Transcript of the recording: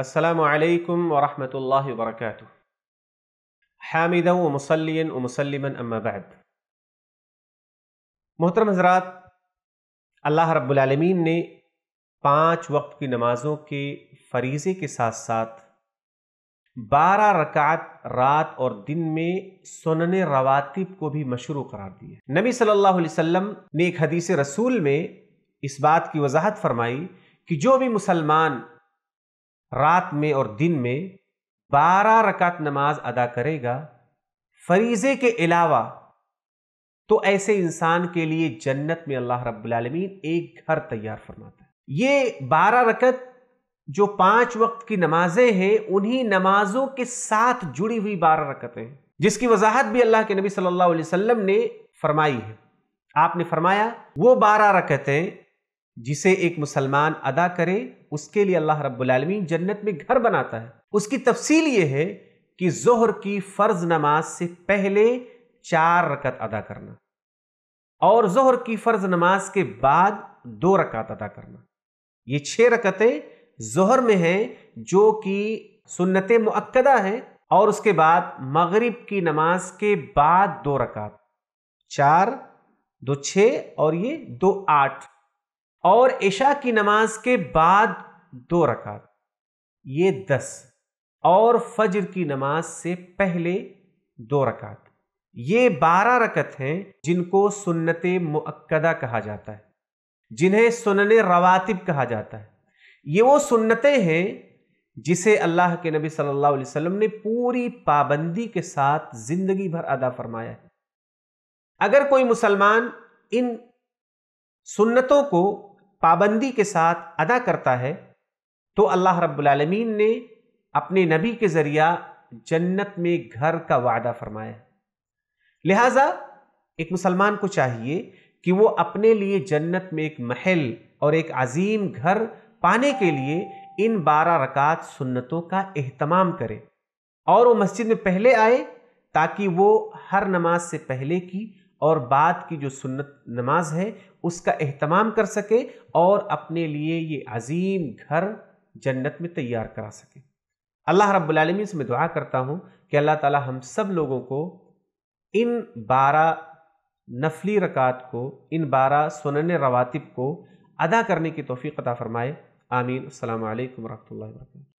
असलकम वरहमल वर्क हामिदा वमसलिन वमसलिमन अम्माबाद मोहतरम हजरात अल्लाह रब्बुलमीन ने पाँच वक्त की नमाज़ों के फरीज़े के साथ साथ बारह रकात रात और दिन में सुनन रवातिब को भी मशरू करार दिया नबी सल्लल्लाहु अलैहि वसल्लम ने एक हदीस रसूल में इस बात की वजाहत फरमाई कि जो भी मुसलमान रात में और दिन में बारह रकात नमाज अदा करेगा फरीजे के अलावा तो ऐसे इंसान के लिए जन्नत में अल्लाह रब्बुलमीन एक घर तैयार फरमाता है ये बारह रकत जो पांच वक्त की नमाजें हैं उन्हीं नमाजों के साथ जुड़ी हुई बारह रकतें हैं जिसकी वजाहत भी अल्लाह के नबी सल्लल्लाहु अलैहि वसल्लम ने फरमाई है आपने फरमाया वो बारह रकतें जिसे एक मुसलमान अदा करे उसके लिए अल्लाह रब्बुलमीन जन्नत में घर बनाता है उसकी तफसील ये है कि जोहर की फ़र्ज़ नमाज से पहले चार रकत अदा करना और जोहर की फ़र्ज़ नमाज के बाद दो रकत अदा करना ये छह रकतें जोहर में हैं जो कि सुन्नत मुक्दा है और उसके बाद मगरिब की नमाज के बाद दो रकात चार दो छः और ये दो आठ और ईशा की नमाज के बाद दो रकात ये दस और फजर की नमाज से पहले दो रकात ये बारह रकत हैं जिनको सुन्नत मुक्दा कहा जाता है जिन्हें सुनन रवातिब कहा जाता है ये वो सुन्नतें हैं जिसे अल्लाह के नबी सल्लल्लाहु अलैहि वसल्लम ने पूरी पाबंदी के साथ जिंदगी भर अदा फरमाया है अगर कोई मुसलमान इन सुन्नतों को पाबंदी के साथ अदा करता है तो अल्लाह रब्लमीन ने अपने नबी के ज़रिया जन्नत में घर का वादा फरमाया लिहाजा एक मुसलमान को चाहिए कि वो अपने लिए जन्नत में एक महल और एक अजीम घर पाने के लिए इन बारह रकात सुन्नतों का अहतमाम करे और वो मस्जिद में पहले आए ताकि वो हर नमाज से पहले की और बाद की जो सुन्नत नमाज है उसका अहतमाम कर सके और अपने लिए ये अजीम घर जन्नत में तैयार करा सके अल्लाह रब्बुल से मैं दुआ करता हूँ कि अल्लाह ताला हम सब लोगों को इन बारह नफली रकात को इन बारह सुनन रवातिब को अदा करने की तोफ़ी अता फ़रमाए आमीन अल्लाम वरहमल वर्क